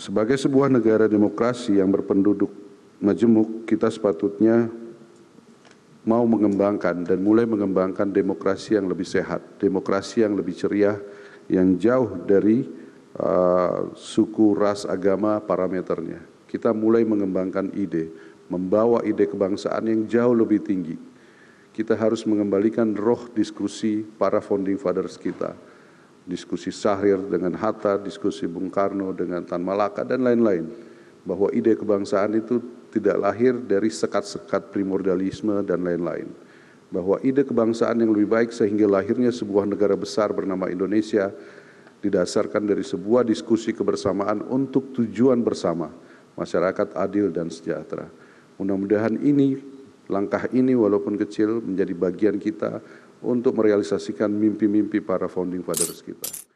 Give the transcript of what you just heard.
Sebagai sebuah negara demokrasi yang berpenduduk majemuk, kita sepatutnya mau mengembangkan dan mulai mengembangkan demokrasi yang lebih sehat, demokrasi yang lebih ceria, yang jauh dari uh, suku, ras, agama parameternya. Kita mulai mengembangkan ide, membawa ide kebangsaan yang jauh lebih tinggi. Kita harus mengembalikan roh diskusi para founding fathers kita diskusi Sahir dengan Hatta, diskusi Bung Karno dengan Tan Malaka dan lain-lain bahwa ide kebangsaan itu tidak lahir dari sekat-sekat primordialisme dan lain-lain bahwa ide kebangsaan yang lebih baik sehingga lahirnya sebuah negara besar bernama Indonesia didasarkan dari sebuah diskusi kebersamaan untuk tujuan bersama masyarakat adil dan sejahtera mudah-mudahan ini Langkah ini walaupun kecil menjadi bagian kita untuk merealisasikan mimpi-mimpi para founding fathers kita.